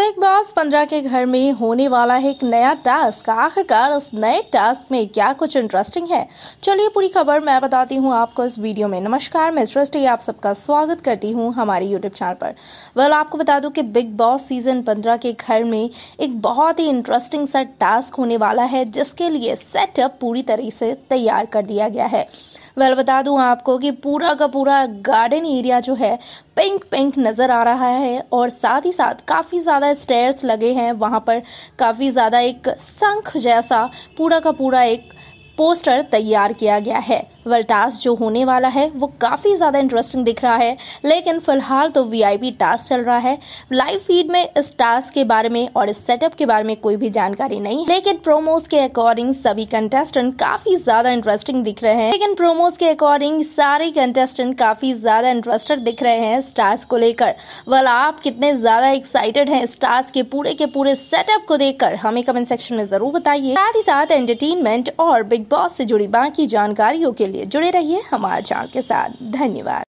big boss पंद्रह के घर में होने वाला है एक नया टास्क आखिरकार उस नए टास्क में क्या कुछ इंटरेस्टिंग है चलिए पूरी खबर मैं बताती हूँ आपको इस वीडियो में नमस्कार मैं सृष्टि आप सबका स्वागत करती हूँ हमारे यूट्यूब चैनल पर वेल आपको बता दूं कि बिग बॉस सीजन पंद्रह के घर में एक बहुत ही इंटरेस्टिंग सा टास्क होने वाला है जिसके लिए सेटअप पूरी तरह से तैयार कर दिया गया है वेल बता दूं आपको कि पूरा का पूरा गार्डन एरिया जो है पिंक पिंक नजर आ रहा है और साथ ही साथ काफी ज्यादा स्टेयर्स लगे हैं वहां पर काफी ज्यादा एक शंख जैसा पूरा का पूरा एक पोस्टर तैयार किया गया है वेल जो होने वाला है वो काफ़ी ज़्यादा इंटरेस्टिंग दिख रहा है लेकिन फिलहाल तो वीआईपी टास्क चल रहा है लाइव फीड में इस टास्क के बारे में और इस सेटअप के बारे में कोई भी जानकारी नहीं लेकिन प्रोमोज के अकॉर्डिंग सभी कंटेस्टेंट काफ़ी ज़्यादा इंटरेस्टिंग दिख रहे हैं लेकिन प्रोमोज के अकॉर्डिंग सारे कंटेस्टेंट काफ़ी ज़्यादा इंटरेस्टेड दिख रहे हैं इस टास्क को लेकर वेल आप कितने ज़्यादा एक्साइटेड हैं इस टास्क के पूरे के पूरे सेटअप को देखकर हमें कमेंट सेक्शन में जरूर बताइए साथ ही साथ एंटरटेनमेंट और बिग बॉस से जुड़ी बाकी जानकारियों के लिए जुड़े रहिए हमारे चैनल के साथ धन्यवाद